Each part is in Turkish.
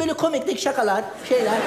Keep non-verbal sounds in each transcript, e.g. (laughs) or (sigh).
böyle komiklik şakalar, şeyler.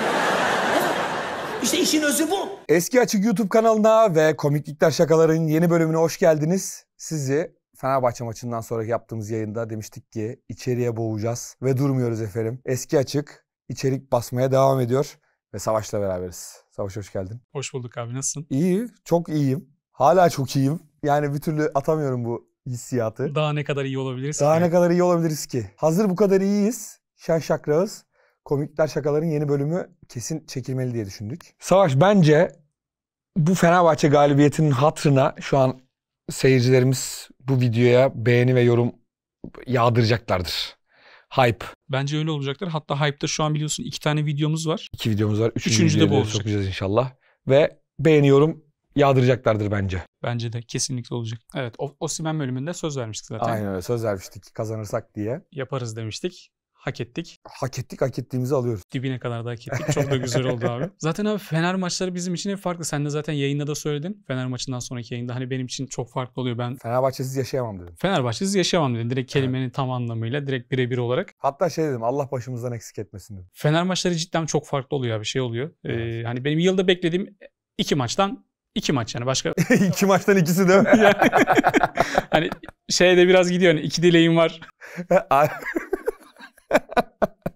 İşte işin özü bu. Eski Açık YouTube kanalına ve Komiklikler Şakaların yeni bölümüne hoş geldiniz. Sizi Fenerbahçe maçından sonra yaptığımız yayında demiştik ki içeriye boğacağız ve durmuyoruz efendim. Eski Açık içerik basmaya devam ediyor ve Savaş'la beraberiz. Savaş hoş geldin. Hoş bulduk abi nasılsın? İyi, çok iyiyim. Hala çok iyiyim. Yani bir türlü atamıyorum bu hissiyatı. Daha ne kadar iyi olabiliriz Daha ki? ne kadar iyi olabiliriz ki? Hazır bu kadar iyiyiz, şen şakrağız komikler şakaların yeni bölümü kesin çekilmeli diye düşündük. Savaş bence bu Fenerbahçe galibiyetinin hatırına şu an seyircilerimiz bu videoya beğeni ve yorum yağdıracaklardır. Hype. Bence öyle olacaklar. Hatta Hype'da şu an biliyorsun iki tane videomuz var. İki videomuz var. Üçüncü, Üçüncü de bu olacak. Sokacağız inşallah. Ve beğeniyorum yağdıracaklardır bence. Bence de kesinlikle olacak. Evet o, Osimen bölümünde söz vermiştik zaten. Aynen öyle söz vermiştik kazanırsak diye. Yaparız demiştik hak ettik. Hak ettik, hak ettiğimizi alıyoruz. Dibine kadar da hak ettik. (laughs) Çok da güzel oldu abi. Zaten abi Fener maçları bizim için hep farklı. Sen de zaten yayında da söyledin. Fener maçından sonraki yayında hani benim için çok farklı oluyor. Ben Fenerbahçesiz yaşayamam dedim. Fenerbahçesiz yaşayamam dedim. Direkt kelimenin evet. tam anlamıyla direkt birebir olarak. Hatta şey dedim Allah başımızdan eksik etmesin dedim. Fener maçları cidden çok farklı oluyor abi. Şey oluyor. Ee, evet. Ee, hani benim yılda beklediğim iki maçtan İki maç yani başka. (laughs) iki maçtan ikisi değil mi? hani (laughs) şeye de biraz gidiyor hani iki dileğim var. (laughs)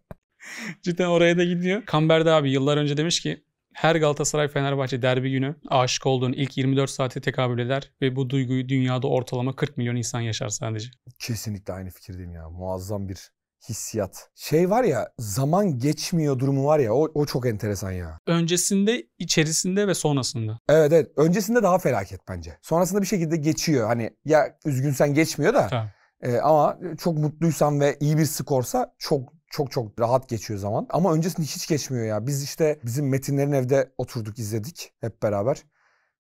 Cidden oraya da gidiyor. Kamber'de abi yıllar önce demiş ki her Galatasaray Fenerbahçe derbi günü aşık olduğun ilk 24 saate tekabül eder ve bu duyguyu dünyada ortalama 40 milyon insan yaşar sadece. Kesinlikle aynı fikirdeyim ya. Muazzam bir hissiyat. Şey var ya zaman geçmiyor durumu var ya o, o çok enteresan ya. Öncesinde, içerisinde ve sonrasında. Evet evet. Öncesinde daha felaket bence. Sonrasında bir şekilde geçiyor. Hani ya üzgünsen geçmiyor da. Tabii. E, ama çok mutluysam ve iyi bir skorsa çok çok çok rahat geçiyor zaman. Ama öncesinde hiç geçmiyor ya. Biz işte bizim Metinlerin evde oturduk izledik hep beraber.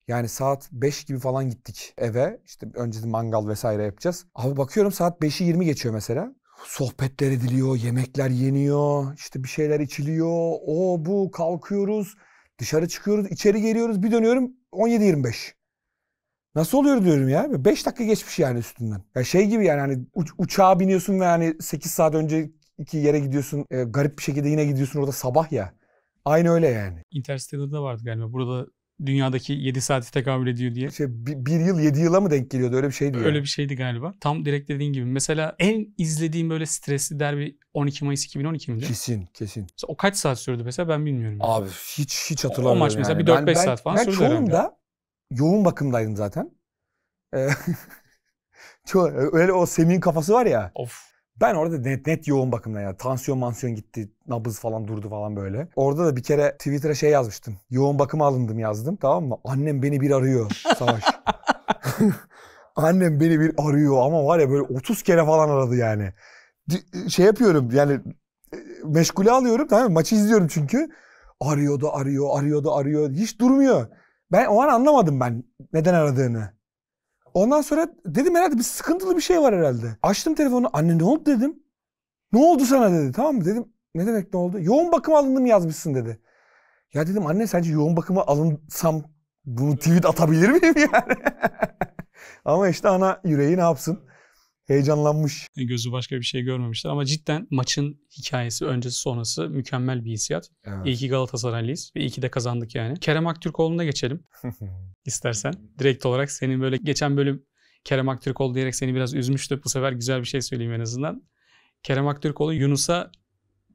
Yani saat 5 gibi falan gittik eve. İşte öncesinde mangal vesaire yapacağız. Abi bakıyorum saat 5'i 20 geçiyor mesela. Sohbetler ediliyor, yemekler yeniyor, işte bir şeyler içiliyor. O bu kalkıyoruz, dışarı çıkıyoruz, içeri geliyoruz. Bir dönüyorum 17-25. Nasıl oluyor diyorum ya. 5 dakika geçmiş yani üstünden. Ya şey gibi yani hani uç, uçağa biniyorsun ve hani 8 saat önceki yere gidiyorsun. E, garip bir şekilde yine gidiyorsun orada sabah ya. Aynı öyle yani. Interstellar'da vardı galiba. Burada dünyadaki 7 saati tekabül ediyor diye. Şey, bir, bir yıl 7 yıla mı denk geliyordu öyle bir şeydi. Öyle yani. bir şeydi galiba. Tam direkt dediğin gibi. Mesela en izlediğim böyle stresli derbi 12 Mayıs 2012 miydi? Kesin kesin. Mesela o kaç saat sürdü mesela ben bilmiyorum. Yani. Abi hiç hiç hatırlamıyorum. O, o maç mesela yani. bir 4-5 saat falan ben, sürdü Ben çoğunda herhalde yoğun bakımdaydım zaten. (laughs) E, çok, öyle o Semih'in kafası var ya. Of. Ben orada net net yoğun bakımda yani. Tansiyon mansiyon gitti, nabız falan durdu falan böyle. Orada da bir kere Twitter'a şey yazmıştım. Yoğun bakıma alındım yazdım tamam mı? Annem beni bir arıyor Savaş. (laughs) (laughs) Annem beni bir arıyor ama var ya böyle 30 kere falan aradı yani. Şey yapıyorum yani e, meşgule alıyorum tamam mı? Maçı izliyorum çünkü. arıyor da arıyor, arıyor da arıyor. Hiç durmuyor. Ben o an anlamadım ben neden aradığını. Ondan sonra dedim herhalde bir sıkıntılı bir şey var herhalde. Açtım telefonu anne ne oldu dedim. Ne oldu sana dedi tamam mı dedim. Ne demek ne oldu? Yoğun bakım alındım yazmışsın dedi. Ya dedim anne sence yoğun bakıma alınsam bunu tweet atabilir miyim yani? (laughs) Ama işte ana yüreği ne yapsın? heyecanlanmış. E, gözü başka bir şey görmemişler ama cidden maçın hikayesi öncesi sonrası mükemmel bir hissiyat. Evet. İyi ki Galatasaraylıyız ve iyi ki de kazandık yani. Kerem Aktürkoğlu'na geçelim (laughs) istersen. Direkt olarak senin böyle geçen bölüm Kerem Aktürkoğlu diyerek seni biraz üzmüştü. Bu sefer güzel bir şey söyleyeyim en azından. Kerem Aktürkoğlu Yunus'a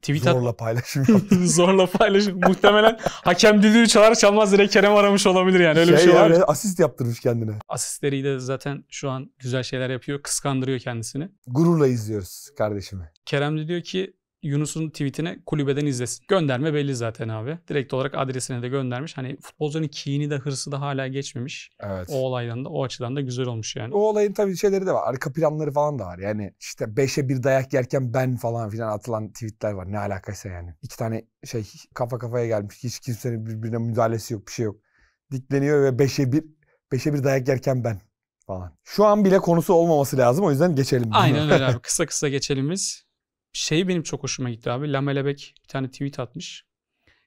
tweet at... Zorla paylaşım (laughs) Zorla paylaşım. Muhtemelen hakem düdüğü çalar çalmaz direkt Kerem aramış olabilir yani. Öyle şey, bir şey, şey var. Yani, asist yaptırmış kendine. Asistleri de zaten şu an güzel şeyler yapıyor. Kıskandırıyor kendisini. Gururla izliyoruz kardeşimi. Kerem de diyor ki Yunus'un tweetine kulübeden izlesin. Gönderme belli zaten abi. Direkt olarak adresine de göndermiş. Hani futbolcuların kini de hırsı da hala geçmemiş. Evet. O olaydan da o açıdan da güzel olmuş yani. O olayın tabii şeyleri de var. Arka planları falan da var. Yani işte 5'e bir dayak yerken ben falan filan atılan tweetler var. Ne alakası yani. İki tane şey kafa kafaya gelmiş. Hiç kimsenin birbirine müdahalesi yok. Bir şey yok. Dikleniyor ve 5'e bir 5'e bir dayak yerken ben falan. Şu an bile konusu olmaması lazım. O yüzden geçelim. Aynen (laughs) öyle abi. Kısa kısa geçelim biz şey benim çok hoşuma gitti abi. Lamelebek bir tane tweet atmış.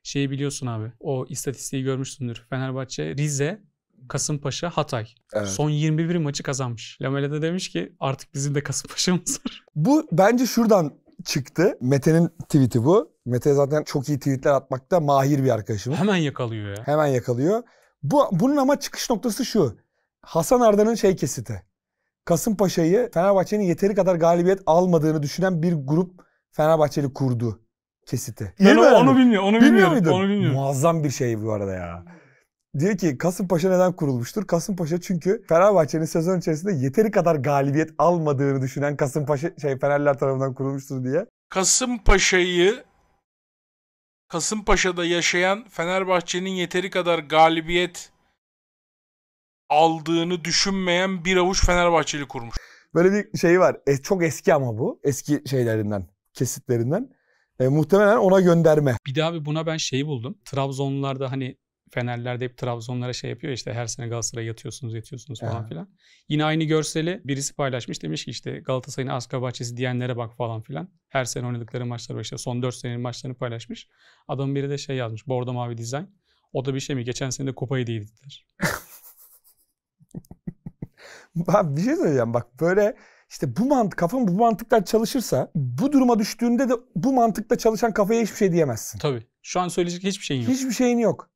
Şeyi biliyorsun abi. O istatistiği görmüşsündür. Fenerbahçe, Rize, Kasımpaşa, Hatay. Evet. Son 21 maçı kazanmış. Lamela de demiş ki artık bizim de Kasımpaşa'mız var. (laughs) Bu bence şuradan çıktı. Mete'nin tweet'i bu. Mete zaten çok iyi tweetler atmakta mahir bir arkadaşım. Hemen yakalıyor ya. Hemen yakalıyor. Bu, bunun ama çıkış noktası şu. Hasan Arda'nın şey kesiti. Kasımpaşa'yı Fenerbahçe'nin yeteri kadar galibiyet almadığını düşünen bir grup Fenerbahçeli kurdu kesiti. Ben yani onu, onu bilmiyor, onu bilmiyor muydun? Onu bilmiyorum. Muazzam bir şey bu arada ya. Diyor ki Kasımpaşa neden kurulmuştur? Kasımpaşa çünkü Fenerbahçe'nin sezon içerisinde yeteri kadar galibiyet almadığını düşünen Kasımpaşa şey Fenerler tarafından kurulmuştur diye. Kasımpaşa'yı Kasımpaşa'da yaşayan Fenerbahçe'nin yeteri kadar galibiyet aldığını düşünmeyen bir avuç Fenerbahçeli kurmuş. Böyle bir şey var. E, çok eski ama bu. Eski şeylerinden, kesitlerinden. E, muhtemelen ona gönderme. Bir daha bir buna ben şeyi buldum. Trabzonlularda hani Fenerlerde hep Trabzonlara şey yapıyor işte her sene Galatasaray'a yatıyorsunuz yatıyorsunuz falan evet. filan. Yine aynı görseli birisi paylaşmış demiş ki işte Galatasaray'ın Askar Bahçesi diyenlere bak falan filan. Her sene oynadıkları maçları işte son 4 senenin maçlarını paylaşmış. Adam biri de şey yazmış bordo mavi dizayn. O da bir şey mi geçen sene de kupayı değildiler. (laughs) (laughs) Ben bir şey söyleyeceğim bak böyle işte bu mantık kafam bu mantıklar çalışırsa bu duruma düştüğünde de bu mantıkla çalışan kafaya hiçbir şey diyemezsin. Tabii. Şu an söyleyecek hiçbir şeyin yok. Hiçbir şeyin yok.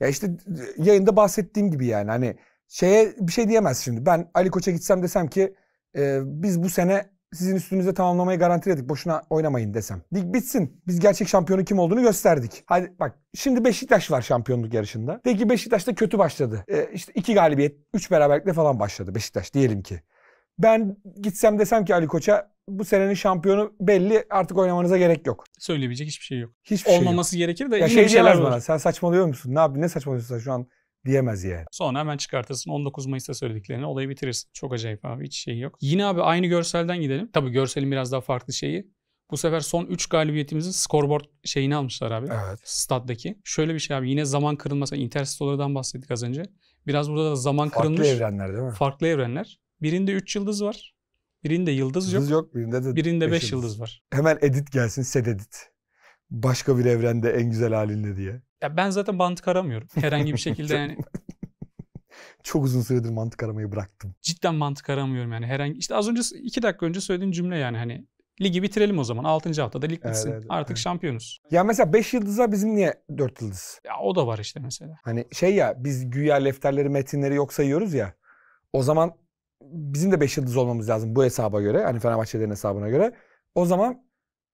Ya işte yayında bahsettiğim gibi yani hani şeye bir şey diyemez şimdi. Ben Ali Koç'a gitsem desem ki e, biz bu sene sizin üstünüzde tamamlamayı garantiledik. Boşuna oynamayın desem. Lig bitsin. Biz gerçek şampiyonu kim olduğunu gösterdik. Hadi bak şimdi Beşiktaş var şampiyonluk yarışında. Peki Beşiktaş da kötü başladı. Ee, işte iki galibiyet, üç beraberlikle falan başladı Beşiktaş diyelim ki. Ben gitsem desem ki Ali Koç'a bu senenin şampiyonu belli artık oynamanıza gerek yok. Söyleyebilecek hiçbir şey yok. Hiçbir Olmaması şey yok. gerekir de ya şey şeyler var. Bana, sen saçmalıyor musun? Ne yapıyorsun? Ne saçmalıyorsun şu an? diyemez yani. Sonra hemen çıkartırsın 19 Mayıs'ta söylediklerini olayı bitirirsin. Çok acayip abi hiç şey yok. Yine abi aynı görselden gidelim. Tabii görselin biraz daha farklı şeyi. Bu sefer son 3 galibiyetimizin scoreboard şeyini almışlar abi. Evet. Staddaki. Şöyle bir şey abi yine zaman kırılması. Interstellar'dan bahsettik az önce. Biraz burada da zaman farklı kırılmış. Farklı evrenler değil mi? Farklı evrenler. Birinde 3 yıldız var. Birinde yıldız, yıldız yok. yok. Birinde de Birinde 5 yıldız. yıldız var. Hemen edit gelsin. Set edit başka bir evrende en güzel halinle diye. Ya ben zaten mantık aramıyorum. Herhangi bir şekilde yani (laughs) çok uzun süredir mantık aramayı bıraktım. Cidden mantık aramıyorum yani herhangi işte az önce iki dakika önce söylediğin cümle yani hani ligi bitirelim o zaman 6. haftada lig bitsin evet, evet, artık evet. şampiyonuz. Ya mesela 5 yıldızlar bizim niye 4 yıldız? Ya o da var işte mesela. Hani şey ya biz güya lefterleri metinleri yok sayıyoruz ya o zaman bizim de 5 yıldız olmamız lazım bu hesaba göre hani Fenerbahçelerin hesabına göre. O zaman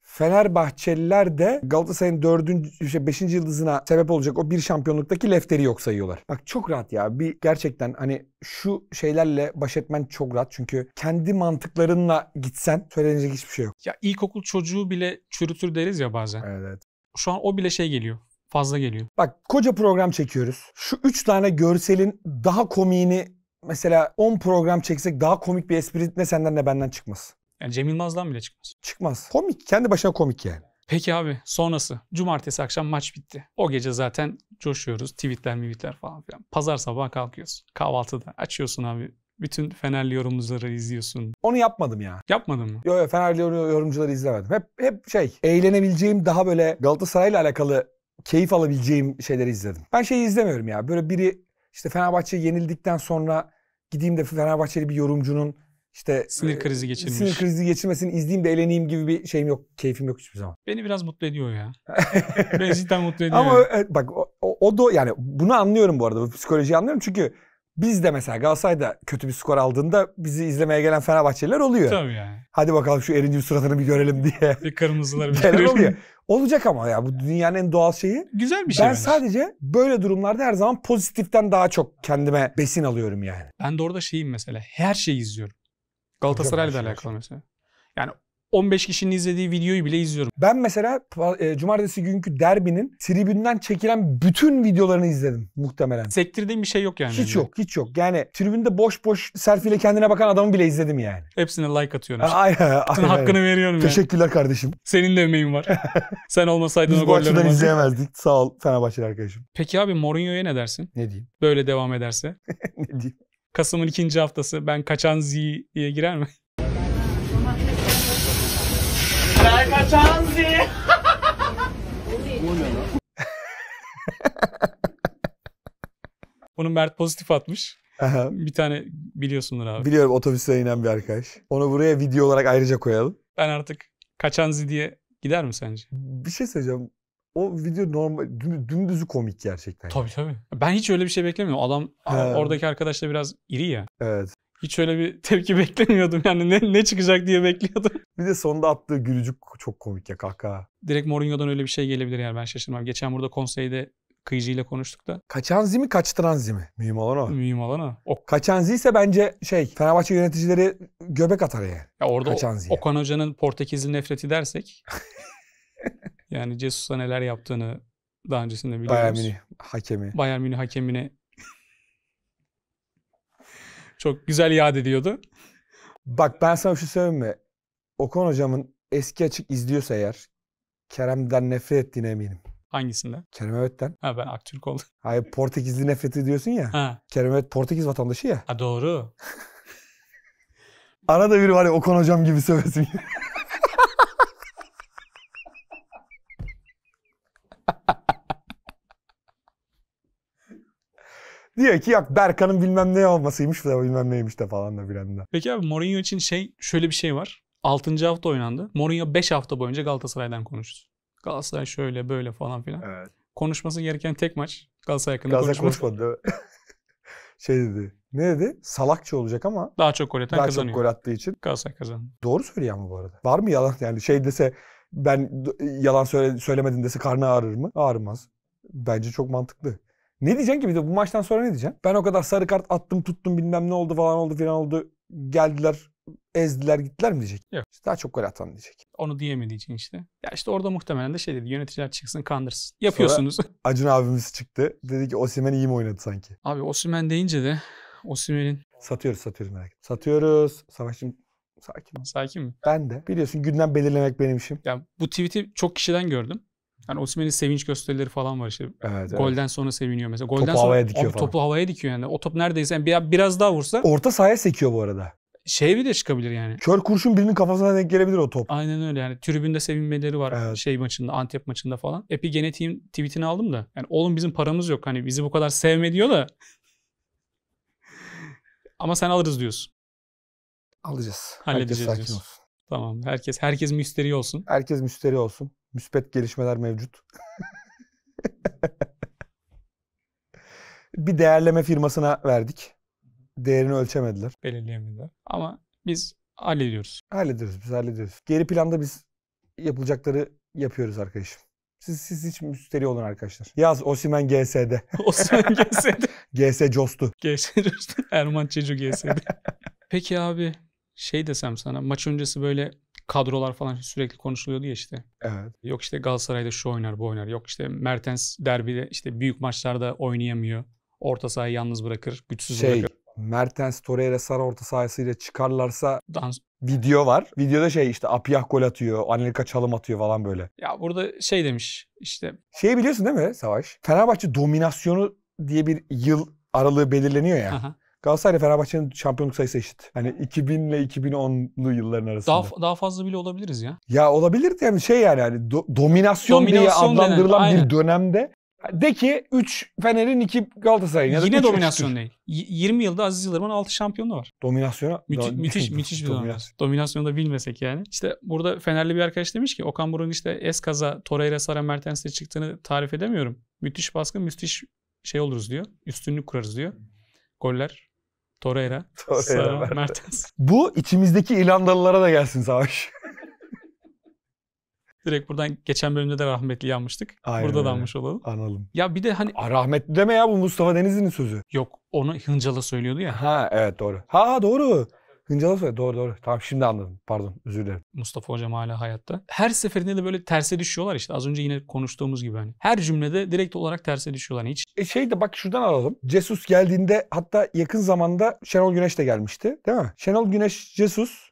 Fenerbahçeliler de Galatasaray'ın dördüncü, işte 5. yıldızına sebep olacak o bir şampiyonluktaki lefteri yok sayıyorlar. Bak çok rahat ya. Bir gerçekten hani şu şeylerle baş etmen çok rahat. Çünkü kendi mantıklarınla gitsen söylenecek hiçbir şey yok. Ya ilkokul çocuğu bile çürütür deriz ya bazen. Evet. Şu an o bile şey geliyor fazla geliyor. Bak koca program çekiyoruz. Şu üç tane görselin daha komiğini mesela 10 program çeksek daha komik bir espri ne senden ne benden çıkmaz. Yani Cem Yılmaz'dan bile çıkmaz. Çıkmaz. Komik. Kendi başına komik yani. Peki abi sonrası. Cumartesi akşam maç bitti. O gece zaten coşuyoruz. Tweetler mivitler falan filan. Pazar sabahı kalkıyorsun. Kahvaltıda açıyorsun abi. Bütün Fenerli yorumcuları izliyorsun. Onu yapmadım ya. Yapmadın mı? Yok yok Fenerli yorumcuları izlemedim. Hep hep şey eğlenebileceğim daha böyle Galatasaray'la alakalı keyif alabileceğim şeyleri izledim. Ben şeyi izlemiyorum ya. Böyle biri işte Fenerbahçe yenildikten sonra gideyim de Fenerbahçeli bir yorumcunun işte sinir e, krizi geçirmiş. Sinir krizi geçirmesini izleyeyim de eğleneyim gibi bir şeyim yok. Keyfim yok hiçbir zaman. Beni biraz mutlu ediyor ya. (laughs) Beni cidden mutlu ediyor. Ama e, bak o, o da yani bunu anlıyorum bu arada. Bu psikolojiyi anlıyorum çünkü biz de mesela Galatasaray'da kötü bir skor aldığında bizi izlemeye gelen Fenerbahçeliler oluyor. Tabii yani. Hadi bakalım şu Erin'in suratını bir görelim diye. Bir kırmızıları bir (laughs) görelim. Olacak ama ya bu dünyanın en doğal şeyi. Güzel bir şey. Ben bence. sadece böyle durumlarda her zaman pozitiften daha çok kendime besin alıyorum yani. Ben de orada şeyim mesela her şeyi izliyorum. Galatasaray'la da alakalı mesela. Yani 15 kişinin izlediği videoyu bile izliyorum. Ben mesela e, cumartesi günkü derbinin tribünden çekilen bütün videolarını izledim muhtemelen. Sektirdiğim bir şey yok yani. Hiç yok, hiç yok. Yani tribünde boş boş selfie kendine bakan adamı bile izledim yani. Hepsine like atıyorum. Işte. Aynen, aynen. Senin hakkını veriyorum Teşekkürler kardeşim. Senin de emeğin var. (laughs) Sen olmasaydın Biz o golleri Biz izleyemezdik. Sağ ol Fenerbahçeli arkadaşım. Peki abi Mourinho'ya ne dersin? Ne diyeyim? Böyle devam ederse. (laughs) ne diyeyim? Kasım'ın ikinci haftası. Ben kaçan Z diye girer mi? Ben kaçan Z. (laughs) Bunu Mert pozitif atmış. Aha. Bir tane biliyorsundur abi. Biliyorum otobüste inen bir arkadaş. Onu buraya video olarak ayrıca koyalım. Ben artık kaçan Z diye gider mi sence? Bir şey söyleyeceğim o video normal dümdüzü komik gerçekten. Tabii tabii. Ben hiç öyle bir şey beklemiyorum. Adam He. oradaki arkadaş da biraz iri ya. Evet. Hiç öyle bir tepki (laughs) beklemiyordum yani ne, ne çıkacak diye bekliyordum. Bir de sonda attığı gülücük çok komik ya kaka. Direkt Mourinho'dan öyle bir şey gelebilir yani ben şaşırmam. Geçen burada konseyde Kıyıcı ile konuştuk da. Kaçan zimi kaçtıran zimi. Mühim olan o. Mühim olan o. o. Kaçan zi ise bence şey Fenerbahçe yöneticileri göbek atar yani. Ya orada Kaçan o, Okan Hoca'nın Portekizli nefreti dersek (laughs) Yani Jesus'a neler yaptığını daha öncesinde biliyoruz. Bayern Münih hakemi. Bayern Münih hakemini çok güzel yad ediyordu. Bak ben sana şu şey söyleyeyim mi? Okan hocamın eski açık izliyorsa eğer Kerem'den nefret ettiğine eminim. Hangisinden? Kerem Evet'ten. Ha ben Aktürk oldum. Hayır Portekizli nefreti diyorsun ya. Ha. Kerem Evet Portekiz vatandaşı ya. Ha doğru. (laughs) Arada biri var ya Okan hocam gibi söylesin. (laughs) Diyor ki yok Berkan'ın bilmem ne olmasıymış da bilmem neymiş de falan da bilen de. Peki abi Mourinho için şey şöyle bir şey var. 6. hafta oynandı. Mourinho 5 hafta boyunca Galatasaray'dan konuştu. Galatasaray şöyle böyle falan filan. Evet. Konuşması gereken tek maç Galatasaray hakkında Galatasaray konuşmadı. konuşmadı (laughs) şey dedi. Ne dedi? Salakça olacak ama daha çok gol atan daha kazanıyor. Daha çok gol attığı için. Galatasaray kazandı. Doğru söylüyor ama bu arada. Var mı yalan? Yani şey dese ben yalan söyle, söylemedin dese karnı ağrır mı? Ağrımaz. Bence çok mantıklı. Ne diyeceksin ki bir de bu maçtan sonra ne diyeceksin? Ben o kadar sarı kart attım tuttum bilmem ne oldu falan oldu filan oldu. Geldiler ezdiler gittiler mi diyecek? Yok. İşte daha çok gol atan diyecek. Onu diyemediği için işte. Ya işte orada muhtemelen de şey dedi yöneticiler çıksın kandırsın. Yapıyorsunuz. Sonra (laughs) Acun abimiz çıktı. Dedi ki Osimen iyi mi oynadı sanki? Abi Osimen deyince de Osimen'in... Satıyoruz satıyoruz merak etme. Satıyoruz. Savaşçım sakin Sakin mi? Ben de. Biliyorsun günden belirlemek benim işim. Ya bu tweet'i çok kişiden gördüm. Hani Osimhen'in sevinç gösterileri falan var işte. Evet, Golden evet. sonra seviniyor mesela. Golden topu sonra, havaya dikiyor falan. Topu havaya dikiyor yani. O top neredeyse yani biraz, biraz daha vursa. Orta sahaya sekiyor bu arada. Şey bir de çıkabilir yani. Kör kurşun birinin kafasına denk gelebilir o top. Aynen öyle yani. Tribünde sevinmeleri var evet. şey maçında, Antep maçında falan. Epi genetiğim tweetini aldım da. Yani oğlum bizim paramız yok. Hani bizi bu kadar sevme diyor da. Ama sen alırız diyorsun. Alacağız. Halledeceğiz Herkes sakin diyorsun. Olsun. Tamam. Herkes herkes müşteri olsun. Herkes müşteri olsun müspet gelişmeler mevcut. (laughs) bir değerleme firmasına verdik. Değerini ölçemediler. Belirleyemediler. Ama biz hallediyoruz. Hallediyoruz biz hallediyoruz. Geri planda biz yapılacakları yapıyoruz arkadaşım. Siz, siz hiç müsteri olun arkadaşlar. Yaz Osimen GS'de. (laughs) Osimen GS'de. (laughs) GS Costu. GS Costu. Erman Çecu GS'de. Peki abi şey desem sana maç öncesi böyle kadrolar falan sürekli konuşuluyordu ya işte. Evet. Yok işte Galatasaray'da şu oynar bu oynar. Yok işte Mertens derbide işte büyük maçlarda oynayamıyor. Orta sahayı yalnız bırakır. Güçsüz şey, bırakır. Mertens Torreira Sara orta sahasıyla çıkarlarsa Dans. video var. Videoda şey işte Apiah gol atıyor, Anelka çalım atıyor falan böyle. Ya burada şey demiş işte. Şey biliyorsun değil mi Savaş? Fenerbahçe dominasyonu diye bir yıl aralığı belirleniyor ya. Aha. Galatasaray Fenerbahçe'nin şampiyonluk sayısı eşit. Hani 2000 ile 2010'lu yılların arasında. Daha, daha fazla bile olabiliriz ya. Ya olabilir de yani şey yani hani do, dominasyon, dominasyon diye adlandırılan denen, bir dönemde de ki 3 Fener'in 2 Galatasaray'ın. Yine dominasyon üçtür. değil. 20 yılda Aziz Yıldırım'ın 6 şampiyonu var. Dominasyona. Müthi- müthiş (laughs) müthiş bir dominasyon. Dominasyonu da bilmesek yani. İşte burada Fenerli bir arkadaş demiş ki Okan Buruk'un işte Eskaza, Torreira, Sara Mertens'e çıktığını tarif edemiyorum. Müthiş baskı, müthiş şey oluruz diyor. Üstünlük kurarız diyor. Goller Torreira, Torreira Sara, Mertens. Bu içimizdeki İrlandalılara da gelsin savaş. (laughs) Direkt buradan geçen bölümde de rahmetli yanmıştık. Aynen Burada da anmış olalım. Analım. Ya bir de hani... A, rahmetli deme ya bu Mustafa Denizli'nin sözü. Yok onu hıncala söylüyordu ya. Ha evet doğru. Ha doğru. Hıncalı soyadı. Doğru doğru. Tamam şimdi anladım. Pardon özür dilerim. Mustafa Hocam hala hayatta. Her seferinde de böyle terse düşüyorlar işte. Az önce yine konuştuğumuz gibi hani. Her cümlede direkt olarak terse düşüyorlar. Hani hiç. E şey de bak şuradan alalım. Cesus geldiğinde hatta yakın zamanda Şenol Güneş de gelmişti. Değil mi? Şenol Güneş, Cesus.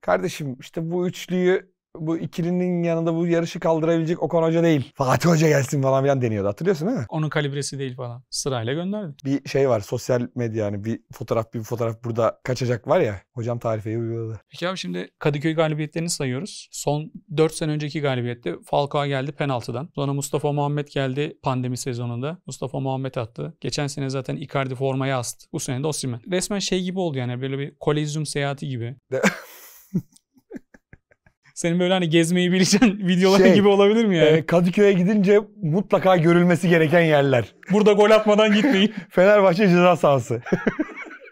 Kardeşim işte bu üçlüyü bu ikilinin yanında bu yarışı kaldırabilecek Okan Hoca değil. Fatih Hoca gelsin falan filan deniyordu. Hatırlıyorsun değil mi? Onun kalibresi değil falan. Sırayla gönderdi. Bir şey var sosyal medya yani bir fotoğraf bir fotoğraf burada kaçacak var ya. Hocam tarifeyi uyguladı. Peki abi şimdi Kadıköy galibiyetlerini sayıyoruz. Son 4 sene önceki galibiyette Falcao geldi penaltıdan. Sonra Mustafa Muhammed geldi pandemi sezonunda. Mustafa Muhammed attı. Geçen sene zaten Icardi formaya astı. Bu sene de Osimhen. Resmen şey gibi oldu yani böyle bir kolezyum seyahati gibi. (laughs) Senin böyle hani gezmeyi bileceğin (laughs) videolar şey, gibi olabilir mi yani? E, Kadıköy'e gidince mutlaka görülmesi gereken yerler. Burada gol atmadan gitmeyin. (laughs) Fenerbahçe ceza sahası.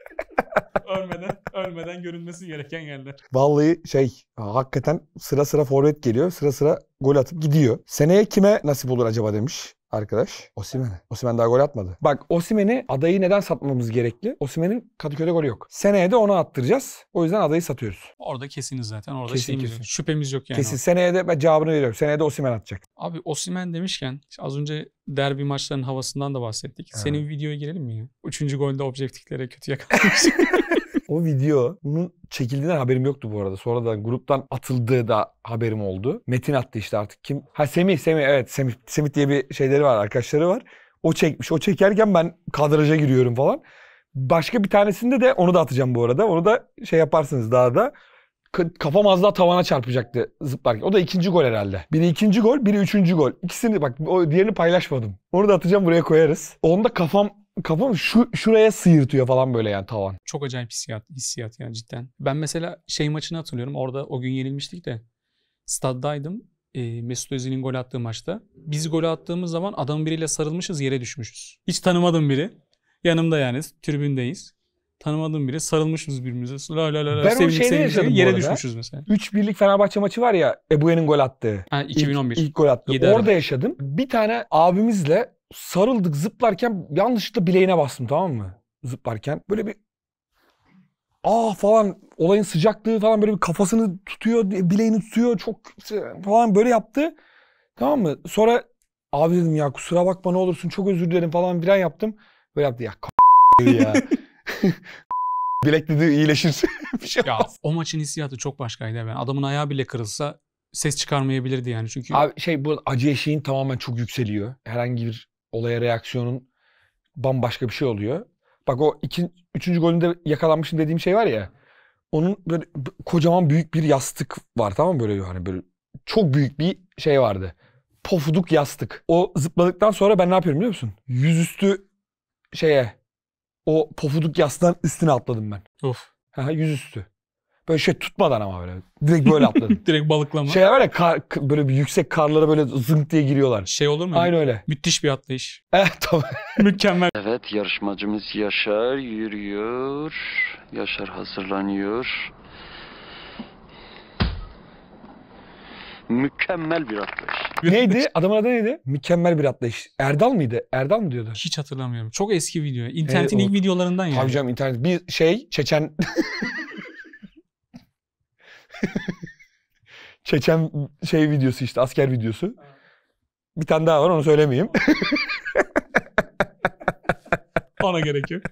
(laughs) ölmeden ölmeden görülmesi gereken yerler. Vallahi şey hakikaten sıra sıra forvet geliyor. Sıra sıra gol atıp gidiyor. Seneye kime nasip olur acaba demiş arkadaş Osimen'e. Osimen daha gol atmadı. Bak Osimen'i adayı neden satmamız gerekli? Osimen'in Kadıköy'de golü yok. Seneye de onu attıracağız. O yüzden adayı satıyoruz. Orada kesiniz zaten. Orada şey kesin, şeyimiz kesin. yok. Şüphemiz yok yani. Kesin. Seneye de ben cevabını veriyorum. Seneye de Osimen atacak. Abi Osimen demişken az önce derbi maçlarının havasından da bahsettik. Evet. Senin videoya girelim mi ya? Üçüncü golde objektiklere kötü yakalanmış. (laughs) o video bunun çekildiğinden haberim yoktu bu arada. Sonradan gruptan atıldığı da haberim oldu. Metin attı işte artık kim? Ha Semih, Semih evet Semih, Semih diye bir şeyleri var, arkadaşları var. O çekmiş. O çekerken ben kadraja giriyorum falan. Başka bir tanesinde de onu da atacağım bu arada. Onu da şey yaparsınız daha da kafam az daha tavana çarpacaktı zıplarken. O da ikinci gol herhalde. Biri ikinci gol, biri üçüncü gol. İkisini bak o diğerini paylaşmadım. Onu da atacağım buraya koyarız. Onda kafam kafam şu şuraya sıyırtıyor falan böyle yani tavan. Çok acayip hissiyat, hissiyat yani cidden. Ben mesela şey maçını hatırlıyorum. Orada o gün yenilmiştik de. Staddaydım. E, Mesut Özil'in gol attığı maçta. Biz gol attığımız zaman adamın biriyle sarılmışız yere düşmüşüz. Hiç tanımadım biri. Yanımda yani tribündeyiz. Tanımadığım biri sarılmışız birbirimize. La la la la ben sevindik, şeyde sevindik, yaşadım yere düşmüşüz mesela. 3 birlik Fenerbahçe maçı var ya Ebuye'nin gol attığı. Ha, 2011. İlk, ilk gol attı. Orada yaşadım. Bir tane abimizle sarıldık zıplarken yanlışlıkla bileğine bastım tamam mı? Zıplarken böyle bir aa falan olayın sıcaklığı falan böyle bir kafasını tutuyor, bileğini tutuyor çok falan böyle yaptı. Tamam mı? Sonra abi dedim ya kusura bakma ne olursun çok özür dilerim falan bir an yaptım. Böyle yaptı ya ya. (laughs) Bilek dedi iyileşir. (laughs) bir şey ya, olmaz. o maçın hissiyatı çok başkaydı. Ben yani adamın ayağı bile kırılsa ses çıkarmayabilirdi yani çünkü. Abi şey bu acı eşiğin tamamen çok yükseliyor. Herhangi bir olaya reaksiyonun bambaşka bir şey oluyor. Bak o iki, üçüncü golünde yakalanmışım dediğim şey var ya. Onun böyle kocaman büyük bir yastık var tamam mı? Böyle hani böyle çok büyük bir şey vardı. Pofuduk yastık. O zıpladıktan sonra ben ne yapıyorum biliyor musun? Yüzüstü şeye o pofuduk yastığın üstüne atladım ben. Of. Ha, yüzüstü. Böyle şey tutmadan ama böyle. Direkt böyle atladım. (laughs) Direkt balıklama. Şey var ya kar, böyle bir yüksek karlara böyle zınk diye giriyorlar. Şey olur mu? Aynı öyle. Müthiş bir atlayış. (laughs) Evet tabii. (laughs) Mükemmel. Evet yarışmacımız Yaşar yürüyor. Yaşar hazırlanıyor. Mükemmel bir atlayış. neydi? Adamın adı neydi? Mükemmel bir atlayış. Erdal mıydı? Erdal mı diyordu? Hiç hatırlamıyorum. Çok eski video. Ee, İnternetin Evet, ilk videolarından yani. Tabii canım internet. Bir şey Çeçen (laughs) Çeçen şey videosu işte asker videosu. Bir tane daha var onu söylemeyeyim. (laughs) Ona gerek yok.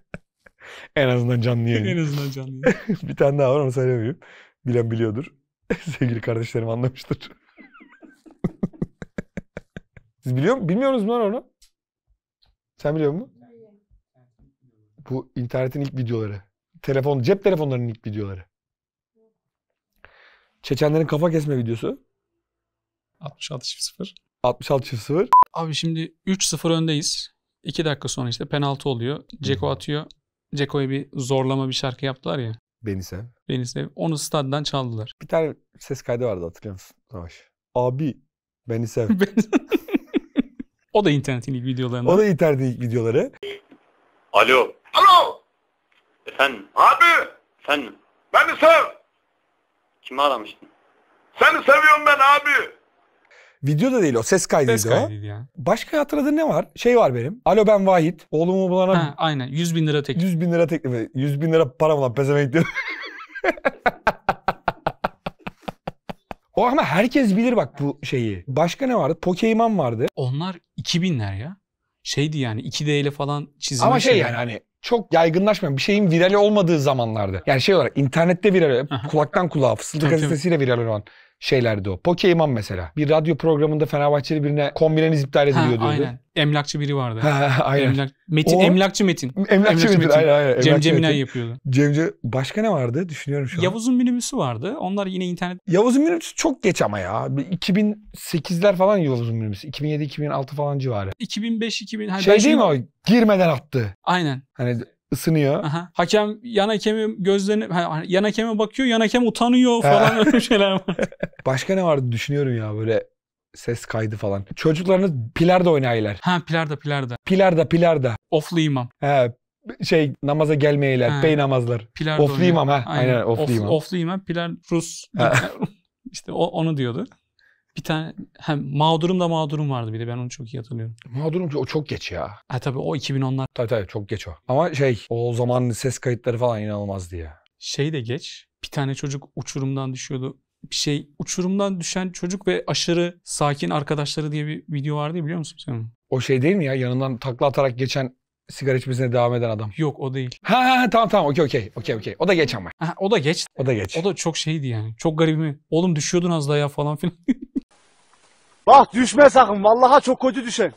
En azından canlı yayın. en azından canlı yayın. (laughs) bir tane daha var onu söylemeyeyim. Bilen biliyordur. Sevgili kardeşlerim anlamıştır. Siz biliyor musunuz? Bilmiyor musunuz onu? Sen biliyor musun? Bu internetin ilk videoları. Telefon, cep telefonlarının ilk videoları. Çeçenlerin kafa kesme videosu. 66-0. 66-0. Abi şimdi 3-0 öndeyiz. 2 dakika sonra işte penaltı oluyor. Ceko atıyor. Ceko'ya bir zorlama bir şarkı yaptılar ya. Beni sev. Beni sev. Onu staddan çaldılar. Bir tane ses kaydı vardı hatırlıyor musun Savaş? Abi beni sev. (laughs) o da internetin ilk videolarında. O da internetin ilk videoları. Alo. Alo. Efendim. Abi. Efendim. Beni sev. Kimi aramıştın? Seni seviyorum ben abi. Video da değil o. Ses kaydıydı Ses kaydıydı yani. Başka hatırladığın ne var? Şey var benim. Alo ben Vahit. Oğlumu bulana Ha, aynen 100 bin lira teklif. 100 bin lira teklif. 100 bin lira para mı lan pezevenk diyor. (laughs) O ama herkes bilir bak bu şeyi. Başka ne vardı? Pokemon vardı. Onlar 2000'ler ya. Şeydi yani 2D ile falan çizilmiş. Ama şey yani hani çok yaygınlaşmayan bir şeyin virali olmadığı zamanlardı. Yani şey olarak internette viral, kulaktan kulağa fısıldı gazetesiyle viral olan şeylerdi o. Pokemon mesela. Bir radyo programında Fenerbahçeli birine kombineniz iptal ediliyor diyordu. Aynen. Emlakçı biri vardı. Ha, aynen. Emlak, Metin, o, emlakçı Metin. Emlakçı, emlakçı Metin. Metin. Aynen, aynen. Cem Ceminay yapıyordu. Cem Ce... Başka ne vardı? Düşünüyorum şu an. Yavuz'un minibüsü vardı. Onlar yine internet. Yavuz'un minibüsü çok geç ama ya. 2008'ler falan Yavuz'un minibüsü. 2007-2006 falan civarı. 2005-2000. Hani şey değil mi o? Girmeden attı. Aynen. Hani ısınıyor. Aha. Hakem yan hakemi gözlerini yan hakeme bakıyor, yan hakem utanıyor falan öyle şeyler var. (laughs) Başka ne vardı düşünüyorum ya böyle ses kaydı falan. Çocuklarınız pilarda oynayırlar. Ha pilarda pilarda. Pilarda pilarda. Oflu imam. He şey namaza gelmeyeler ha. bey namazlar. Pilarda oflu imam ha. Aynen, Aynen oflu of, imam. Oflu imam, pilar Rus. (laughs) İşte o, onu diyordu bir tane hem mağdurum da mağdurum vardı bir de ben onu çok iyi hatırlıyorum. Mağdurum o çok geç ya. Ha tabii o 2010'lar. Tabii tabii çok geç o. Ama şey o zaman ses kayıtları falan inanılmaz diye. Şey de geç. Bir tane çocuk uçurumdan düşüyordu. Bir şey uçurumdan düşen çocuk ve aşırı sakin arkadaşları diye bir video vardı biliyor musun sen? O şey değil mi ya yanından takla atarak geçen sigara içmesine devam eden adam. Yok o değil. Ha ha tamam tamam okey okey okey okey. O da geç ama. Ha, o da geç. O da geç. O da çok şeydi yani. Çok garibimi. Oğlum düşüyordun az daha ya falan filan. (laughs) Bak düşme sakın. Vallaha çok kötü düşer.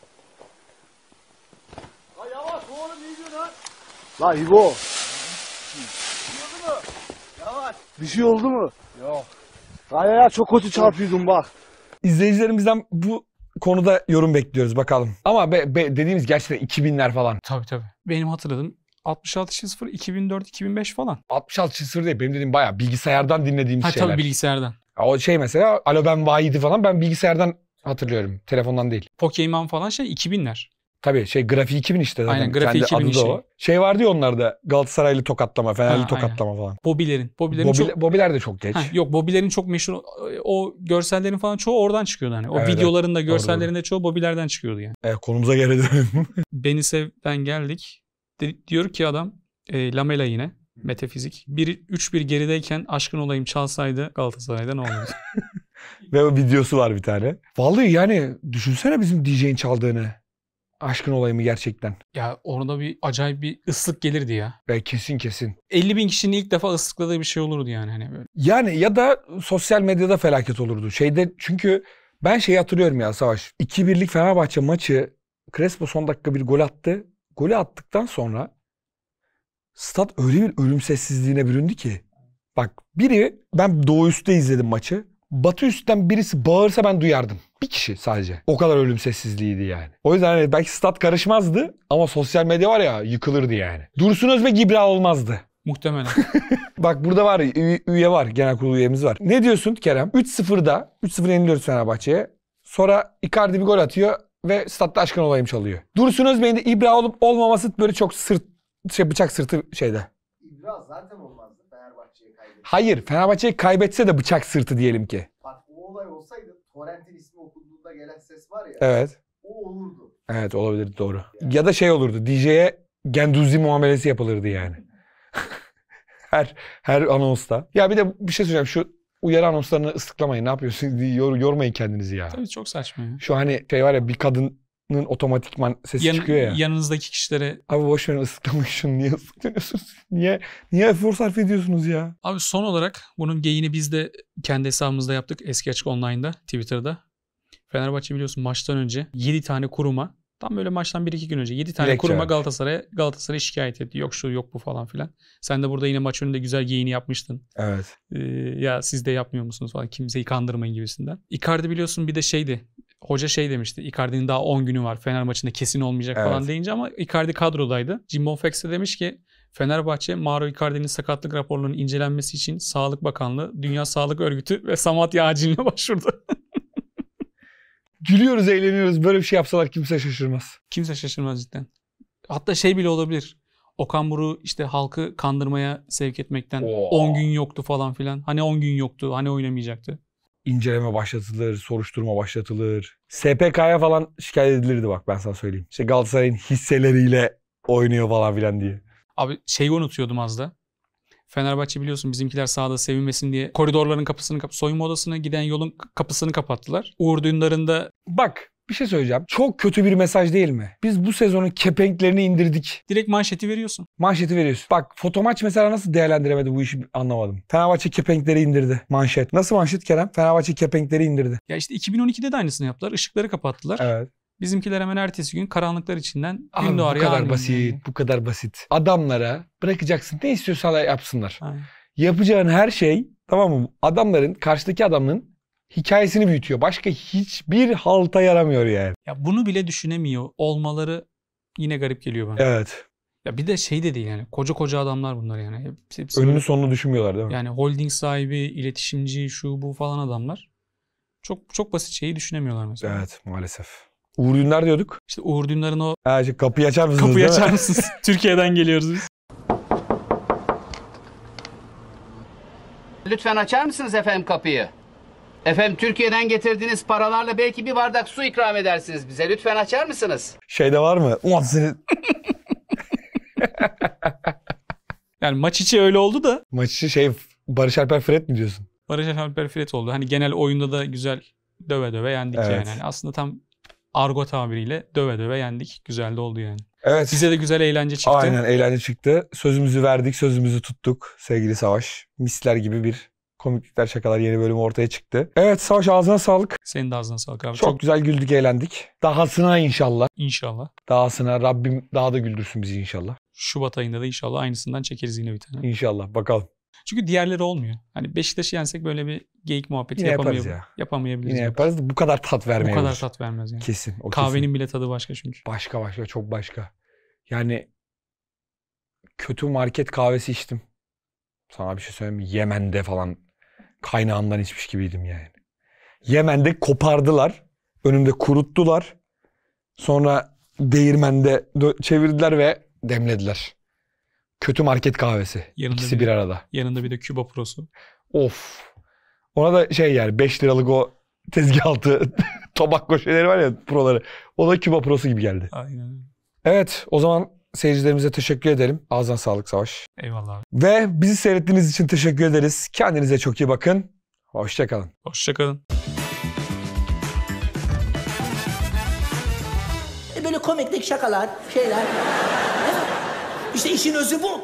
La yavaş oğlum iyi diyor lan. La İbo. Oldu mu? Yavaş. Bir şey oldu mu? Yok. Kayaya çok kötü çarpıyordum bak. İzleyicilerimizden bu konuda yorum bekliyoruz bakalım. Ama be, be dediğimiz gerçekten 2000'ler falan. Tabii tabii. Benim hatırladığım 66.0 2004 2005 falan. 66.0 değil benim dediğim bayağı bilgisayardan dinlediğimiz ha, şeyler. Tabii bilgisayardan. O şey mesela Alo ben Vahidi falan ben bilgisayardan Hatırlıyorum. Telefondan değil. Pokemon falan şey 2000'ler. Tabii şey grafiği 2000 işte zaten. Aynen grafiği 2000 adı da şey. o. Şey vardı ya onlarda Galatasaraylı tokatlama, Fenerli ha, tokatlama aynen. falan. Bobilerin. Bobilerin Bobi, çok... Bobiler de çok geç. Ha, yok Bobilerin çok meşhur. O görsellerin falan çoğu oradan çıkıyordu hani. O evet, videoların görsellerinde çoğu Bobilerden çıkıyordu yani. E, konumuza geri dönelim. (laughs) Beni sevden geldik. De, diyor ki adam e, Lamela yine. Metafizik. 3-1 gerideyken aşkın olayım çalsaydı Galatasaray'da ne olurdu? (laughs) Ve o videosu var bir tane. Vallahi yani düşünsene bizim DJ'in çaldığını. Aşkın olayı mı gerçekten? Ya orada bir acayip bir ıslık gelirdi ya. Ve kesin kesin. 50 bin kişinin ilk defa ıslıkladığı bir şey olurdu yani hani böyle. Yani ya da sosyal medyada felaket olurdu. Şeyde çünkü ben şeyi hatırlıyorum ya Savaş. 2-1'lik Fenerbahçe maçı Crespo son dakika bir gol attı. Golü attıktan sonra Stat öyle bir ölüm sessizliğine büründü ki. Bak biri ben doğu üstte izledim maçı. Batı üstten birisi bağırsa ben duyardım. Bir kişi sadece. O kadar ölüm sessizliğiydi yani. O yüzden hani belki stat karışmazdı ama sosyal medya var ya yıkılırdı yani. Dursun Özbek İbra olmazdı. Muhtemelen. (laughs) Bak burada var üye, var. Genel kurul üyemiz var. Ne diyorsun Kerem? 3-0'da 3-0 yeniliyoruz Fenerbahçe'ye. Sonra Icardi bir gol atıyor ve statta aşkın olayım çalıyor. Dursun Özbey'in de İbra olup olmaması böyle çok sırt şey bıçak sırtı şeyde. İdraz zaten olmazdı Fenerbahçe'ye kaybetse. Hayır Fenerbahçe'yi kaybetse de bıçak sırtı diyelim ki. Bak o olay olsaydı Torrent'in ismi okunduğunda gelen ses var ya. Evet. O olurdu. Evet olabilir doğru. Yani. Ya da şey olurdu DJ'ye Genduzi muamelesi yapılırdı yani. (laughs) her her anonsta. Ya bir de bir şey söyleyeceğim şu uyarı anonslarını ıslıklamayın. Ne yapıyorsunuz? yormayın kendinizi ya. Tabii çok saçma ya. Şu hani şey var ya bir kadın otomatikman sesi Yan, çıkıyor ya. Yanınızdaki kişilere... Abi boş verin ıslıklamak için niye ıslıklanıyorsunuz? (laughs) Niye, niye efor sarf ediyorsunuz ya? Abi son olarak bunun geyini biz de kendi hesabımızda yaptık. Eski Açık Online'da, Twitter'da. Fenerbahçe biliyorsun maçtan önce 7 tane kuruma Tam böyle maçtan 1-2 gün önce 7 tane Direkt kuruma çağırdı. Galatasaray'a Galatasaray şikayet etti. Yok şu yok bu falan filan. Sen de burada yine maç önünde güzel giyini yapmıştın. Evet. Ee, ya siz de yapmıyor musunuz falan kimseyi kandırmayın gibisinden. Icardi biliyorsun bir de şeydi hoca şey demişti. Icardi'nin daha 10 günü var. Fener maçında kesin olmayacak evet. falan deyince ama Icardi kadrodaydı. Jim Fex demiş ki Fenerbahçe Mauro Icardi'nin sakatlık raporlarının incelenmesi için Sağlık Bakanlığı, Dünya Sağlık Örgütü ve Samatya aciline (laughs) başvurdu. Gülüyoruz, eğleniyoruz. Böyle bir şey yapsalar kimse şaşırmaz. Kimse şaşırmaz cidden. Hatta şey bile olabilir. Okan Buru işte halkı kandırmaya sevk etmekten 10 gün yoktu falan filan. Hani 10 gün yoktu, hani oynamayacaktı inceleme başlatılır, soruşturma başlatılır. SPK'ya falan şikayet edilirdi bak ben sana söyleyeyim. İşte Galatasaray'ın hisseleriyle oynuyor falan filan diye. Abi şeyi unutuyordum az da. Fenerbahçe biliyorsun bizimkiler sahada sevinmesin diye koridorların kapısını kap soyunma odasına giden yolun kapısını kapattılar. Uğur Dündar'ın da... Bak bir şey söyleyeceğim. Çok kötü bir mesaj değil mi? Biz bu sezonun kepenklerini indirdik. Direkt manşeti veriyorsun. Manşeti veriyorsun. Bak fotomaç mesela nasıl değerlendiremedi bu işi anlamadım. Fenerbahçe kepenkleri indirdi manşet. Nasıl manşet Kerem? Fenerbahçe kepenkleri indirdi. Ya işte 2012'de de aynısını yaptılar. Işıkları kapattılar. Evet. Bizimkiler hemen ertesi gün karanlıklar içinden Abi, gün doğar Bu kadar basit, yani. bu kadar basit. Adamlara bırakacaksın ne istiyorsa yapsınlar. Aynen. Yapacağın her şey tamam mı? Adamların, karşıdaki adamın hikayesini büyütüyor. Başka hiçbir halta yaramıyor yani. Ya bunu bile düşünemiyor olmaları yine garip geliyor bana. Evet. Ya bir de şey de değil yani koca koca adamlar bunlar yani. Hepsi, hepsi Önünü sonunu düşünmüyorlar değil mi? Yani holding sahibi, iletişimci, şu bu falan adamlar. Çok çok basit şeyi düşünemiyorlar mesela. Evet maalesef. Uğur Dündar diyorduk. İşte Uğur Dündar'ın o Ha, şey, kapıyı açar mısınız? kapıyı değil açar mısınız? (laughs) Türkiye'den geliyoruz biz. Lütfen açar mısınız efendim kapıyı? Efendim Türkiye'den getirdiğiniz paralarla belki bir bardak su ikram edersiniz bize. Lütfen açar mısınız? Şeyde var mı? Ulan seni... (laughs) yani maç içi öyle oldu da. Maç içi şey Barış Alper Fred mi diyorsun? Barış Alper Fred oldu. Hani genel oyunda da güzel döve döve yendik evet. yani. yani. Aslında tam argo tabiriyle döve döve yendik. Güzel de oldu yani. Evet. Size de güzel eğlence çıktı. Aynen eğlence çıktı. Sözümüzü verdik, sözümüzü tuttuk sevgili Savaş. Misler gibi bir komiklikler, şakalar yeni bölüm ortaya çıktı. Evet Savaş ağzına sağlık. Senin de ağzına sağlık abi. Çok, Çok güzel güldük, eğlendik. Dahasına inşallah. İnşallah. Dahasına Rabbim daha da güldürsün bizi inşallah. Şubat ayında da inşallah aynısından çekeriz yine bir tane. İnşallah bakalım. Çünkü diğerleri olmuyor. Hani Beşiktaş'ı yensek böyle bir geyik muhabbeti Yine yaparız ya. yapamayabiliriz. Yine yaparız. Bu kadar tat vermez. Bu kadar tat vermez yani. Kesin. O Kahvenin kesin. bile tadı başka çünkü. Başka başka çok başka. Yani kötü market kahvesi içtim. Sana bir şey söyleyeyim mi? Yemen'de falan Kaynağımdan içmiş gibiydim yani. Yemen'de kopardılar. Önümde kuruttular. Sonra değirmende çevirdiler ve demlediler. Kötü market kahvesi. Yanında İkisi bir, bir arada. Yanında bir de Küba Pro'su. Of. Ona da şey yani 5 liralık o tezgah altı (laughs) tabak koşeleri var ya proları. O da Küba Pro'su gibi geldi. Aynen. Evet o zaman Seyircilerimize teşekkür ederim, Ağzına sağlık Savaş. Eyvallah abi. Ve bizi seyrettiğiniz için teşekkür ederiz. Kendinize çok iyi bakın. Hoşçakalın. Hoşçakalın. E, böyle komiklik şakalar, şeyler. İşte işin özü bu.